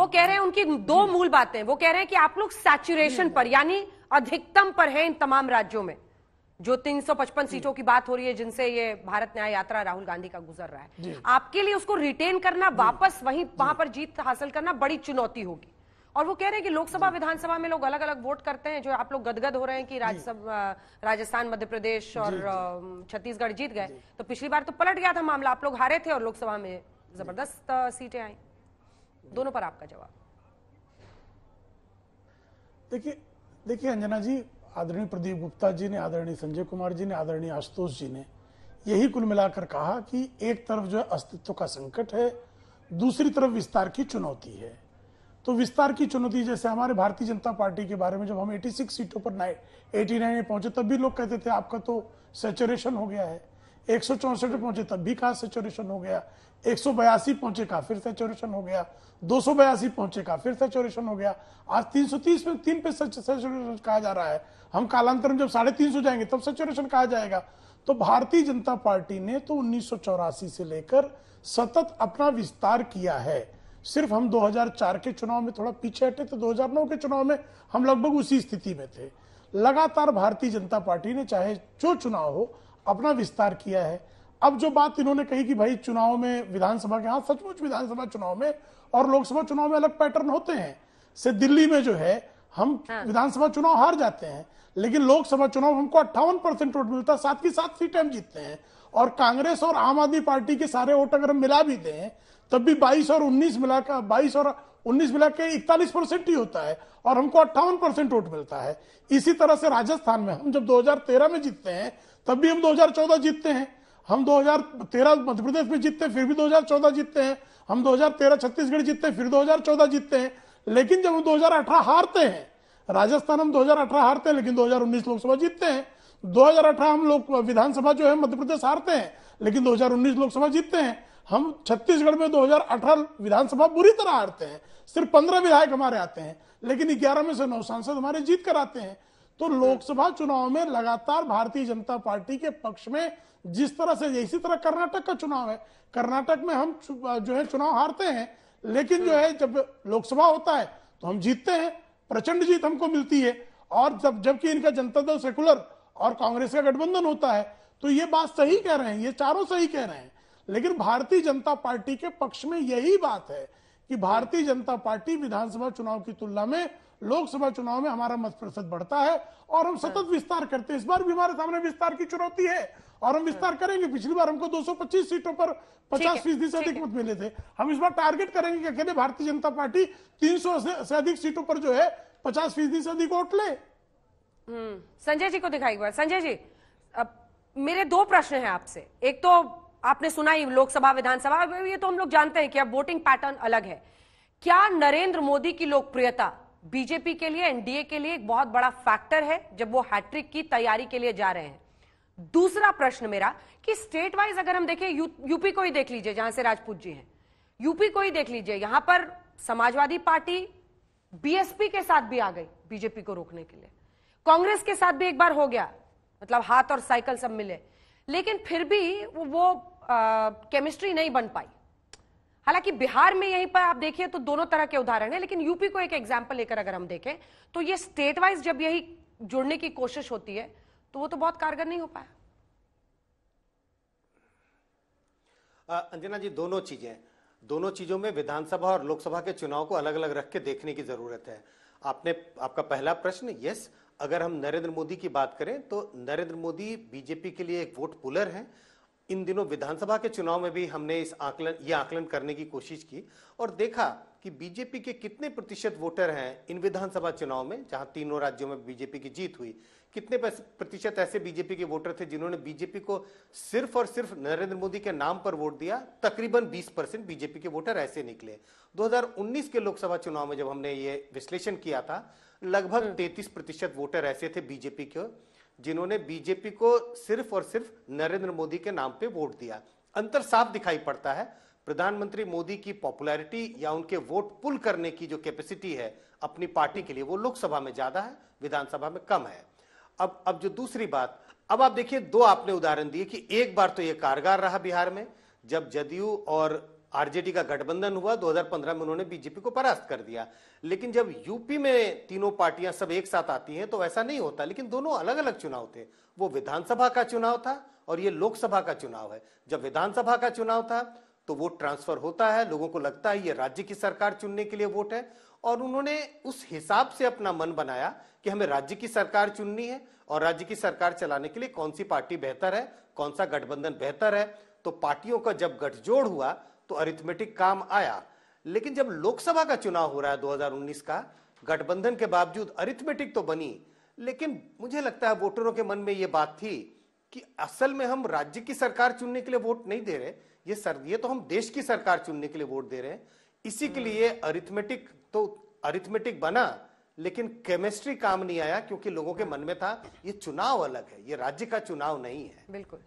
वो कह रहे हैं उनकी दो मूल बातें वो कह रहे हैं कि आप लोग सैचुरेशन पर यानी अधिकतम पर है इन तमाम राज्यों में जो 355 सीटों की बात हो रही है जिनसे ये भारत न्याय यात्रा राहुल गांधी का गुजर रहा है आपके लिए उसको रिटेन करना वापस वहीं वहां पर जीत हासिल करना बड़ी चुनौती होगी और वो कह रहे हैं कि लोकसभा विधानसभा में लोग अलग अलग वोट करते हैं जो आप लोग गदगद हो रहे हैं कि राज्यसभा राजस्थान मध्य प्रदेश और छत्तीसगढ़ जीत गए तो पिछली बार तो पलट गया था मामला आप लोग हारे थे और लोकसभा में जबरदस्त सीटें आई दोनों पर आपका जवाब देखिए देखिए अंजना जी आदरणीय प्रदीप गुप्ता जी ने आदरणीय संजय कुमार जी ने आदरणीय आशुतोष जी ने यही कुल मिलाकर कहा कि एक तरफ जो है अस्तित्व का संकट है दूसरी तरफ विस्तार की चुनौती है तो विस्तार की चुनौती जैसे हमारे भारतीय जनता पार्टी के बारे में जब हम 86 सीटों पर एटी नाइन में पहुंचे तब भी लोग कहते थे आपका तो सेचुरेशन हो गया है एक सौ चौसठ पहुंचे तब भी कहा सेचुरेशन हो गया एक सौ बयासी पहुंचे कहा फिर सेचुरेशन हो गया दो सौ बयासी पहुंचे कहा फिर सेचुरेशन हो गया आज तीन सौ तीस में तीन पे सेचुरेशन कहा जा रहा है हम कालांतर में जब साढ़े तीन सौ जाएंगे तब सेचुरेशन कहा जाएगा तो भारतीय जनता पार्टी ने तो उन्नीस से लेकर सतत अपना विस्तार किया है सिर्फ हम 2004 के चुनाव में थोड़ा पीछे हटे तो 2009 के चुनाव में हम लगभग उसी स्थिति में थे लगातार भारतीय जनता पार्टी ने चाहे जो चुनाव हो अपना विस्तार किया है अब जो बात इन्होंने कही कि भाई चुनाव में विधानसभा के हाँ सचमुच विधानसभा चुनाव में और लोकसभा चुनाव में अलग पैटर्न होते हैं से दिल्ली में जो है हम हाँ। विधानसभा चुनाव हार जाते हैं लेकिन लोकसभा चुनाव हमको अट्ठावन परसेंट वोट मिलता है साथ की साथ सीटें हम जीतते हैं और कांग्रेस और आम आदमी पार्टी के सारे वोट अगर हम मिला भी दें तब भी 22 और 19 मिला का 22 और 19 मिला के इकतालीस परसेंट ही होता है और हमको अट्ठावन परसेंट वोट मिलता है इसी तरह से राजस्थान में हम जब 2013 में जीतते हैं तब भी हम 2014 जीतते हैं हम 2013 मध्य प्रदेश में जीतते फिर भी 2014 जीतते हैं हम 2013 छत्तीसगढ़ जीतते फिर 2014 जीतते हैं लेकिन जब हम 2018 हारते हैं राजस्थान हम 2018 हारते हैं लेकिन 2019 लोकसभा जीतते हैं 2018 हम लोग विधानसभा जो है मध्य प्रदेश हारते हैं लेकिन 2019 लोकसभा जीतते हैं हम छत्तीसगढ़ में 2018 विधानसभा बुरी तरह हारते हैं सिर्फ पंद्रह विधायक हमारे आते हैं लेकिन ग्यारह में से नौ सांसद हमारे जीत कर आते हैं तो लोकसभा चुनाव में लगातार भारतीय जनता पार्टी के पक्ष में जिस तरह से इसी तरह कर्नाटक का चुनाव है कर्नाटक में हम जो है चुनाव हारते हैं लेकिन जो है जब लोकसभा होता है तो हम जीतते हैं प्रचंड जीत हमको मिलती है और जब जबकि इनका जनता दल सेकुलर और कांग्रेस का गठबंधन होता है तो ये बात सही कह रहे हैं ये चारों सही कह रहे हैं लेकिन भारतीय जनता पार्टी के पक्ष में यही बात है कि भारतीय जनता पार्टी विधानसभा चुनाव की तुलना में लोकसभा चुनाव में हमारा मत प्रतिशत बढ़ता है और हम सतत हाँ। विस्तार करते हैं इस बार भी हमारे सामने विस्तार की चुनौती है और हम विस्तार हाँ। करेंगे पिछली बार हमको 225 सीटों पर 50 फीसदी से अधिक मत मिले थे हम इस बार टारगेट करेंगे कि अकेले भारतीय जनता पार्टी 300 से अधिक सीटों पर जो है 50 फीसदी से अधिक वोट ले हम्म, संजय जी को दिखाई बार संजय जी अब मेरे दो प्रश्न हैं आपसे एक तो आपने सुना ही लोकसभा विधानसभा ये तो हम लोग जानते हैं कि अब वोटिंग पैटर्न अलग है क्या नरेंद्र मोदी की लोकप्रियता बीजेपी के लिए एनडीए के लिए एक बहुत बड़ा फैक्टर है जब वो हैट्रिक की तैयारी के लिए जा रहे हैं दूसरा प्रश्न मेरा कि स्टेट वाइज अगर हम देखें यू, यूपी को ही देख लीजिए जहां से राजपूत जी हैं यूपी को ही देख लीजिए यहां पर समाजवादी पार्टी बीएसपी के साथ भी आ गई बीजेपी को रोकने के लिए कांग्रेस के साथ भी एक बार हो गया मतलब हाथ और साइकिल सब मिले लेकिन फिर भी वो, वो आ, केमिस्ट्री नहीं बन पाई हालांकि बिहार में यहीं पर आप देखिए तो दोनों तरह के उदाहरण है लेकिन यूपी को एक एग्जाम्पल लेकर अगर हम देखें तो ये स्टेट वाइज जब यही जुड़ने की कोशिश होती है तो वो तो बहुत कारगर नहीं हो पाया अंजना जी दोनों चीजें दोनों चीजों में विधानसभा और लोकसभा के चुनाव को अलग अलग रख के देखने की जरूरत है आपने आपका पहला प्रश्न यस अगर हम नरेंद्र मोदी की बात करें तो नरेंद्र मोदी बीजेपी के लिए एक वोट पुलर है इन दिनों विधानसभा के चुनाव में भी हमने इस आकलन ये आकलन करने की कोशिश की और देखा कि बीजेपी के कितने प्रतिशत वोटर हैं इन विधानसभा चुनाव में जहां तीनों राज्यों में बीजेपी की जीत हुई कितने प्रतिशत ऐसे बीजेपी के वोटर थे जिन्होंने बीजेपी को सिर्फ और सिर्फ नरेंद्र मोदी के नाम पर वोट दिया तकरीबन 20 परसेंट बीजेपी के वोटर ऐसे निकले 2019 के लोकसभा चुनाव में जब हमने ये विश्लेषण किया था लगभग 33 हम्म। प्रतिशत वोटर ऐसे थे बीजेपी के जिन्होंने बीजेपी को सिर्फ और सिर्फ नरेंद्र मोदी के नाम पे वोट दिया अंतर साफ दिखाई पड़ता है प्रधानमंत्री मोदी की पॉपुलैरिटी या उनके वोट पुल करने की जो कैपेसिटी है अपनी पार्टी के लिए वो लोकसभा में ज्यादा है विधानसभा में कम है अब अब जो दूसरी बात अब आप देखिए दो आपने उदाहरण दिए कि एक बार तो ये कारगर रहा बिहार में जब जदयू और आरजेडी का गठबंधन हुआ 2015 में उन्होंने बीजेपी को परास्त कर दिया लेकिन जब यूपी में तीनों पार्टियां सब एक साथ आती हैं तो ऐसा नहीं होता लेकिन दोनों अलग अलग चुनाव थे वो विधानसभा का चुनाव था और ये लोकसभा का चुनाव है जब विधानसभा का चुनाव था तो वोट ट्रांसफर होता है लोगों को लगता है ये राज्य की सरकार चुनने के लिए वोट है और उन्होंने उस हिसाब से अपना मन बनाया कि हमें राज्य की सरकार चुननी है और राज्य की सरकार चलाने के लिए कौन सी पार्टी बेहतर है कौन सा गठबंधन बेहतर है तो पार्टियों का जब गठजोड़ हुआ तो अरिथमेटिक काम आया लेकिन जब लोकसभा का चुनाव हो रहा है 2019 का गठबंधन के बावजूद अरिथमेटिक तो बनी लेकिन मुझे लगता है वोटरों के मन में ये बात थी कि असल में हम राज्य की सरकार चुनने के लिए वोट नहीं दे रहे ये सर ये तो हम देश की सरकार चुनने के लिए वोट दे रहे हैं इसी के लिए अरिथमेटिक तो अरिथमेटिक बना लेकिन केमिस्ट्री काम नहीं आया क्योंकि लोगों के मन में था ये चुनाव अलग है ये राज्य का चुनाव नहीं है बिल्कुल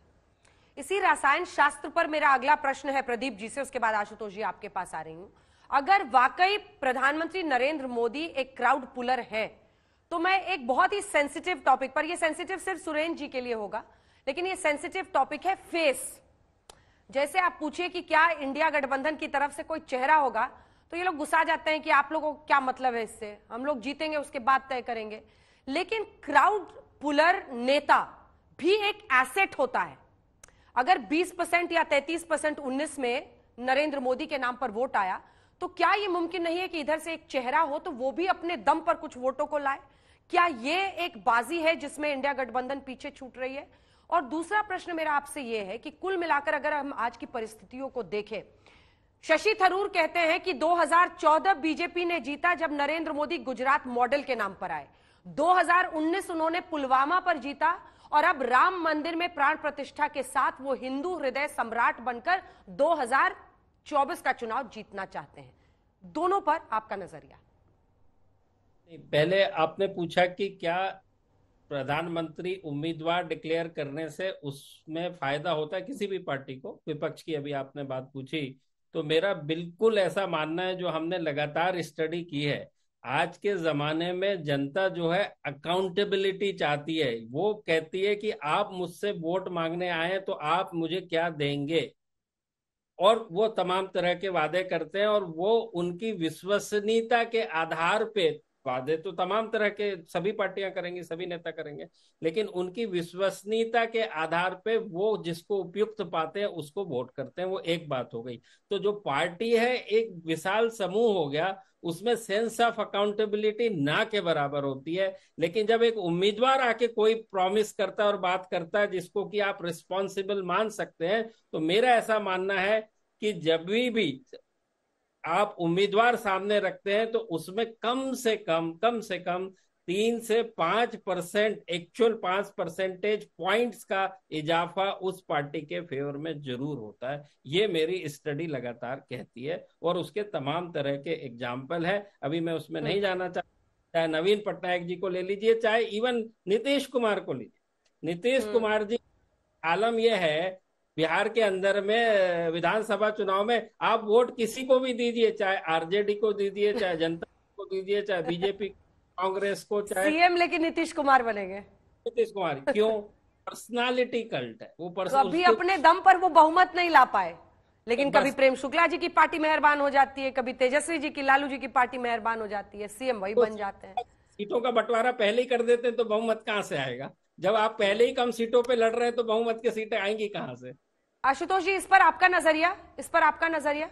इसी रसायन शास्त्र पर मेरा अगला प्रश्न है प्रदीप जी से उसके बाद आशुतोष जी आपके पास आ रही हूं अगर वाकई प्रधानमंत्री नरेंद्र मोदी एक क्राउड पुलर है तो मैं एक बहुत ही सेंसिटिव टॉपिक पर यह सेंसिटिव सिर्फ सुरेंद्र जी के लिए होगा लेकिन ये सेंसिटिव टॉपिक है फेस जैसे आप पूछिए कि क्या इंडिया गठबंधन की तरफ से कोई चेहरा होगा तो ये लोग गुस्सा जाते हैं कि आप लोगों को क्या मतलब है इससे हम लोग जीतेंगे उसके बाद तय करेंगे लेकिन क्राउड पुलर नेता भी एक एसेट होता है अगर 20 परसेंट या 33 परसेंट उन्नीस में नरेंद्र मोदी के नाम पर वोट आया तो क्या यह मुमकिन नहीं है कि इधर से एक चेहरा हो तो वो भी अपने दम पर कुछ वोटों को लाए क्या यह एक बाजी है जिसमें इंडिया गठबंधन पीछे छूट रही है और दूसरा प्रश्न मेरा आपसे यह है कि कुल मिलाकर अगर हम आज की परिस्थितियों को देखें शशि थरूर कहते हैं कि 2014 बीजेपी ने जीता जब नरेंद्र मोदी गुजरात मॉडल के नाम पर आए 2019 उन्होंने पुलवामा पर जीता और अब राम मंदिर में प्राण प्रतिष्ठा के साथ वो हिंदू हृदय सम्राट बनकर 2024 का चुनाव जीतना चाहते हैं दोनों पर आपका नजरिया पहले आपने पूछा कि क्या प्रधानमंत्री उम्मीदवार डिक्लेयर करने से उसमें फायदा होता है किसी भी पार्टी को विपक्ष की अभी आपने बात पूछी तो मेरा बिल्कुल ऐसा मानना है जो हमने लगातार स्टडी की है आज के जमाने में जनता जो है अकाउंटेबिलिटी चाहती है वो कहती है कि आप मुझसे वोट मांगने आए तो आप मुझे क्या देंगे और वो तमाम तरह के वादे करते हैं और वो उनकी विश्वसनीयता के आधार पे वादे तो तमाम तरह के सभी पार्टियां करेंगे सभी नेता करेंगे लेकिन उनकी विश्वसनीयता के आधार पे वो जिसको उपयुक्त पाते हैं उसको वोट करते हैं वो एक बात हो गई तो जो पार्टी है एक विशाल समूह हो गया उसमें सेंस ऑफ अकाउंटेबिलिटी ना के बराबर होती है लेकिन जब एक उम्मीदवार आके कोई प्रॉमिस करता है और बात करता है जिसको कि आप रिस्पॉन्सिबल मान सकते हैं तो मेरा ऐसा मानना है कि जब भी भी आप उम्मीदवार सामने रखते हैं तो उसमें कम से कम कम से कम तीन से पांच परसेंट एक्चुअल पांच परसेंटेज पॉइंट्स का इजाफा उस पार्टी के फेवर में जरूर होता है ये मेरी स्टडी लगातार कहती है और उसके तमाम तरह के एग्जाम्पल है अभी मैं उसमें नहीं हम्म। जाना चाहता चाहे नवीन पटनायक जी को ले लीजिए चाहे इवन नीतीश कुमार को लीजिए नीतीश हम्म। कुमार जी आलम यह है बिहार के अंदर में विधानसभा चुनाव में आप वोट किसी को भी दीजिए चाहे आरजेडी को दीजिए चाहे जनता को दीजिए चाहे बीजेपी कांग्रेस को चाहे सीएम लेकिन नीतीश कुमार बनेंगे नीतीश कुमार क्यों पर्सनालिटी कल्ट है वो पर्सन तो अभी अपने दम पर वो बहुमत नहीं ला पाए लेकिन कभी प्रेम शुक्ला जी की पार्टी मेहरबान हो जाती है कभी तेजस्वी जी की लालू जी की पार्टी मेहरबान हो जाती है सीएम वही तो बन जाते हैं सीटों का बंटवारा पहले ही कर देते हैं तो बहुमत कहाँ से आएगा जब आप पहले ही कम सीटों पे लड़ रहे हैं तो बहुमत की सीटें आएंगी कहां से आशुतोष जी इस पर आपका नजरिया इस पर आपका नजरिया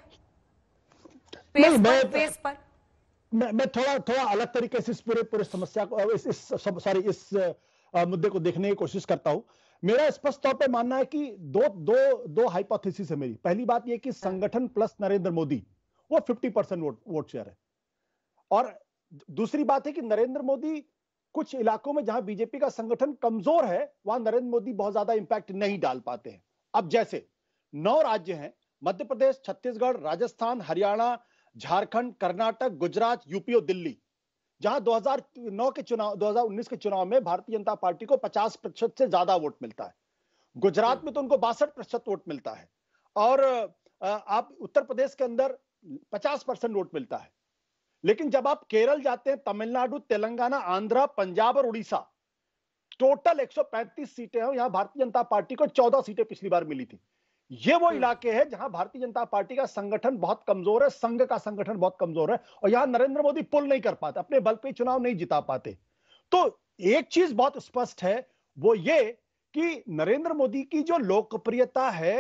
पेस पर, पेस पर मैं मैं थोड़ा थोड़ा अलग तरीके से इस पूरे पूरे समस्या को इस इस सॉरी इस मुद्दे को देखने की कोशिश करता हूं मेरा स्पष्ट तौर पे मानना है कि दो दो दो हाइपोथेसिस है मेरी पहली बात यह कि संगठन प्लस नरेंद्र मोदी वो 50 परसेंट वोट वोट शेयर है और दूसरी बात है कि नरेंद्र मोदी कुछ इलाकों में जहां बीजेपी का संगठन कमजोर है वहां नरेंद्र मोदी बहुत ज्यादा इंपैक्ट नहीं डाल पाते हैं अब जैसे नौ राज्य हैं मध्य प्रदेश छत्तीसगढ़ राजस्थान हरियाणा झारखंड कर्नाटक गुजरात यूपी और दिल्ली जहां 2009 के चुनाव 2019 के चुनाव में भारतीय जनता पार्टी को 50 प्रतिशत से ज्यादा वोट मिलता है गुजरात में तो उनको बासठ प्रतिशत वोट मिलता है और आप उत्तर प्रदेश के अंदर 50 परसेंट वोट मिलता है लेकिन जब आप केरल जाते हैं तमिलनाडु तेलंगाना आंध्रा पंजाब और उड़ीसा टोटल 135 सीटें हैं यहां भारतीय जनता पार्टी को 14 सीटें पिछली बार मिली थी ये वो हम्म। इलाके हैं जहां भारतीय जनता पार्टी का संगठन बहुत कमजोर है संघ का संगठन बहुत कमजोर है और यहां नरेंद्र मोदी पुल नहीं कर पाते अपने बल पे चुनाव नहीं जिता पाते तो एक चीज बहुत स्पष्ट है वो ये कि नरेंद्र मोदी की जो लोकप्रियता है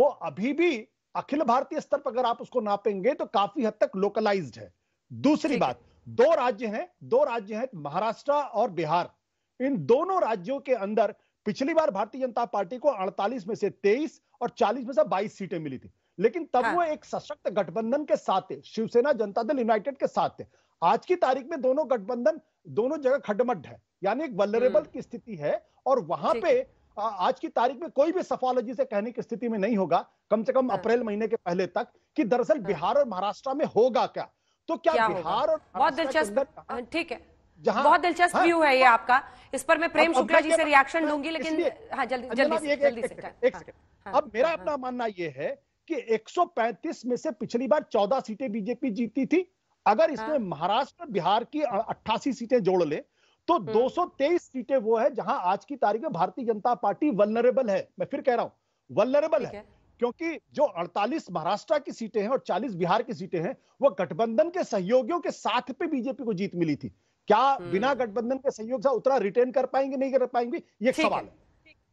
वो अभी भी अखिल भारतीय स्तर पर अगर आप उसको नापेंगे तो काफी हद तक लोकलाइज्ड है दूसरी बात दो राज्य हैं दो राज्य हैं महाराष्ट्र और बिहार इन दोनों राज्यों के अंदर पिछली बार भारतीय जनता पार्टी को 48 में से 23 और 40 में से 22 सीटें मिली थी लेकिन तब हाँ। वो एक सशक्त गठबंधन के साथ थे शिवसेना जनता दल यूनाइटेड के साथ थे आज की तारीख में दोनों गठबंधन दोनों जगह खडमड है यानी एक वलरेबल हम्म। की स्थिति है और वहां पे आज की तारीख में कोई भी सफोलॉजी से कहने की स्थिति में नहीं होगा कम से कम हाँ। अप्रैल महीने के पहले तक कि दरअसल हाँ। बिहार और महाराष्ट्र में होगा क्या तो क्या, क्या बिहार और बहुत दिलचस्प ठीक है जहां बहुत दिलचस्प व्यू है ये आपका इस पर मैं प्रेम शुक्ला जी से रिएक्शन लूंगी लेकिन हाँ जल्दी जल्दी जल्दी से हाँ। अब मेरा हाँ। अपना मानना यह है कि 135 में से पिछली बार 14 सीटें बीजेपी जीती थी अगर हाँ। इसमें हाँ। महाराष्ट्र बिहार की 88 सीटें जोड़ ले तो 223 हम्म। सीटें वो है जहां आज की तारीख में भारतीय जनता पार्टी वल्नरेबल है मैं फिर कह रहा हूं वल्नरेबल है, है क्योंकि जो 48 महाराष्ट्र की सीटें हैं और 40 बिहार की सीटें हैं वो गठबंधन के सहयोगियों के साथ पे बीजेपी को जीत मिली थी क्या हम्म। बिना गठबंधन के सहयोग से उतना रिटेन कर पाएंगे नहीं कर पाएंगे ये सवाल है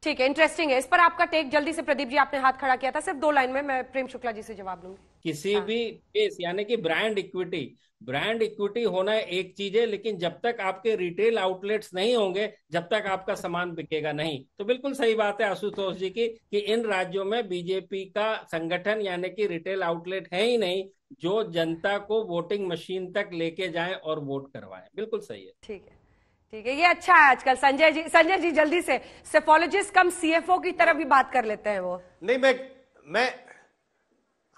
ठीक है इंटरेस्टिंग है इस पर आपका टेक जल्दी से प्रदीप जी आपने हाथ खड़ा किया था सिर्फ दो लाइन में मैं प्रेम शुक्ला जी से जवाब लूंगी किसी हाँ। भी केस यानी कि ब्रांड इक्विटी ब्रांड इक्विटी होना एक चीज है लेकिन जब तक आपके रिटेल आउटलेट्स नहीं होंगे जब तक आपका सामान बिकेगा नहीं तो बिल्कुल सही बात है आशुतोष जी की कि इन राज्यों में बीजेपी का संगठन यानी कि रिटेल आउटलेट है ही नहीं जो जनता को वोटिंग मशीन तक लेके जाए और वोट करवाए बिल्कुल सही है ठीक है ठीक है ये अच्छा है आजकल संजय जी संजय जी जल्दी से सेफोलॉजिस्ट कम सीएफओ की तरफ भी बात कर लेते हैं वो नहीं मैं मैं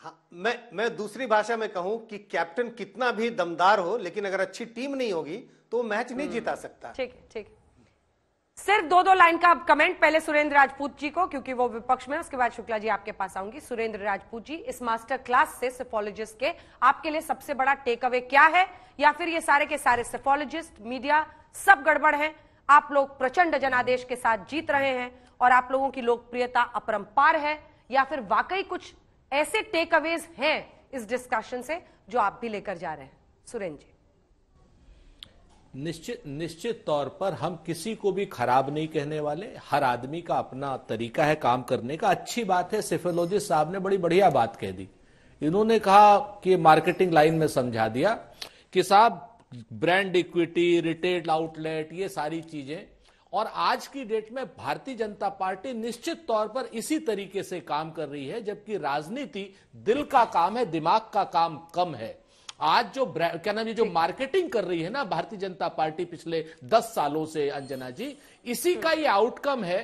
हाँ, मैं मैं दूसरी भाषा में कहूं कि कैप्टन कितना भी दमदार हो लेकिन अगर अच्छी टीम नहीं होगी तो मैच नहीं हम्म। जीता सकता ठीक है ठीक सिर्फ दो दो लाइन का कमेंट पहले सुरेंद्र राजपूत जी को क्योंकि वो विपक्ष में उसके बाद शुक्ला जी आपके पास आऊंगी सुरेंद्र राजपूत जी इस मास्टर क्लास से सेफोलॉजिस्ट के आपके लिए सबसे बड़ा टेक अवे क्या है या फिर ये सारे के सारे सेफोलॉजिस्ट मीडिया सब गड़बड़ है आप लोग प्रचंड जनादेश के साथ जीत रहे हैं और आप लोगों की लोकप्रियता अपरंपार है या फिर वाकई कुछ ऐसे टेक अवेज हैं इस डिस्कशन से जो आप भी लेकर जा रहे हैं सुरेंद्र जी निश्चित निश्चित तौर पर हम किसी को भी खराब नहीं कहने वाले हर आदमी का अपना तरीका है काम करने का अच्छी बात है सिफेलोजिस्ट साहब ने बड़ी बढ़िया बात कह दी इन्होंने कहा कि मार्केटिंग लाइन में समझा दिया कि साहब ब्रांड इक्विटी रिटेल आउटलेट ये सारी चीजें और आज की डेट में भारतीय जनता पार्टी निश्चित तौर पर इसी तरीके से काम कर रही है जबकि राजनीति दिल का काम है दिमाग का काम कम है आज जो क्या नाम ये जो मार्केटिंग कर रही है ना भारतीय जनता पार्टी पिछले दस सालों से अंजना जी इसी का ये आउटकम है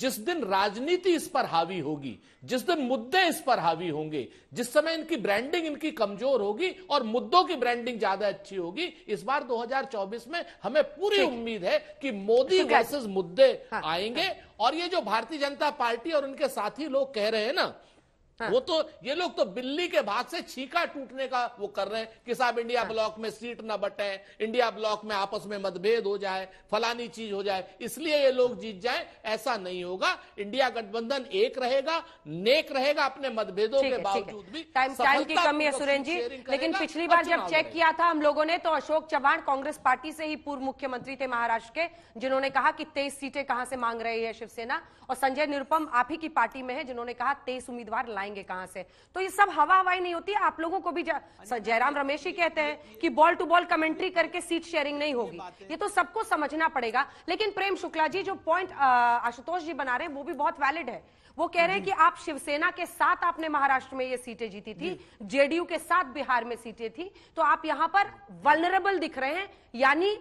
जिस दिन राजनीति इस पर हावी होगी जिस दिन मुद्दे इस पर हावी होंगे जिस समय इनकी ब्रांडिंग इनकी कमजोर होगी और मुद्दों की ब्रांडिंग ज्यादा अच्छी होगी इस बार 2024 में हमें पूरी उम्मीद है कि मोदी वर्सेस मुद्दे हाँ, आएंगे हाँ, और ये जो भारतीय जनता पार्टी और उनके साथी लोग कह रहे हैं ना हाँ। वो तो ये लोग तो बिल्ली के भाग से छीका टूटने का वो कर रहे हैं कि साहब इंडिया हाँ। ब्लॉक में सीट ना बटे इंडिया ब्लॉक में आपस में मतभेद हो जाए फलानी चीज हो जाए इसलिए ये लोग जीत जाए ऐसा नहीं होगा इंडिया गठबंधन एक रहेगा नेक रहेगा अपने मतभेदों के बावजूद भी टाइम टाइम की कमी है सुरेंद्र जी लेकिन पिछली बार जब चेक किया था हम लोगों ने तो अशोक चौहान कांग्रेस पार्टी से ही पूर्व मुख्यमंत्री थे महाराष्ट्र के जिन्होंने कहा कि तेईस सीटें कहां से मांग रही है शिवसेना और संजय निरुपम आप ही की पार्टी में है जिन्होंने कहा तेईस उम्मीदवार लाएंगे आएंगे कहां से तो ये सब हवा हवाई नहीं होती आप लोगों को भी जयराम रमेश ही कहते हैं कि बॉल टू बॉल कमेंट्री करके सीट शेयरिंग नहीं होगी ये तो सबको समझना पड़ेगा लेकिन प्रेम शुक्ला जी जो पॉइंट आशुतोष जी बना रहे हैं वो भी बहुत वैलिड है वो कह रहे हैं कि आप शिवसेना के साथ आपने महाराष्ट्र में ये सीटें जीती थी जेडीयू के साथ बिहार में सीटें थी तो आप यहां पर वलनरेबल दिख रहे हैं यानी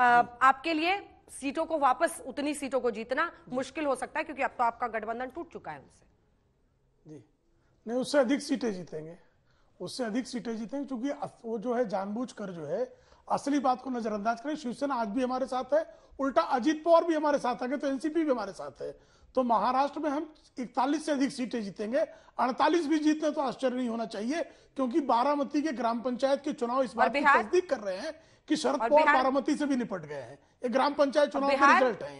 आपके लिए सीटों को वापस उतनी सीटों को जीतना मुश्किल हो सकता है क्योंकि अब तो आपका गठबंधन टूट चुका है उनसे जी नहीं उससे अधिक सीटें जीतेंगे उससे अधिक सीटें जीतेंगे क्योंकि वो जो है जानबूझ कर जो है असली बात को नजरअंदाज करें शिवसेना आज भी हमारे साथ है उल्टा अजीत पवार भी हमारे साथ आगे तो एनसीपी भी हमारे साथ है तो महाराष्ट्र में हम 41 से अधिक सीटें जीतेंगे 48 भी जीतने तो आश्चर्य नहीं होना चाहिए क्योंकि बारामती के ग्राम पंचायत के चुनाव इस बात की तस्दीक कर रहे हैं कि शरद पवार बारामती से भी निपट गए हैं ये ग्राम पंचायत चुनाव के रिजल्ट है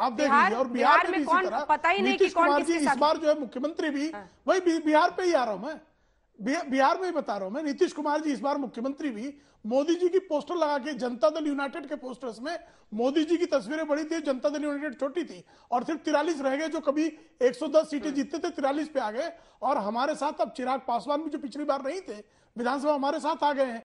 आप देख लीजिए और बिहार, बिहार में कौन पता ही नहीं कि कौन किसके इस बार जो है मुख्यमंत्री भी हाँ। वही बिहार पे ही आ रहा हूं मैं बिहार में ही बता रहा हूं मैं नीतीश कुमार जी इस बार मुख्यमंत्री भी मोदी जी की पोस्टर लगा के जनता दल यूनाइटेड के पोस्टर्स में मोदी जी की तस्वीरें बड़ी थी जनता दल यूनाइटेड छोटी थी और सिर्फ तिरालीस रह गए जो कभी 110 सीटें हाँ। जीतते थे तिरालीस पे आ गए और हमारे साथ अब चिराग पासवान भी जो पिछली बार नहीं थे विधानसभा हमारे साथ आ गए हैं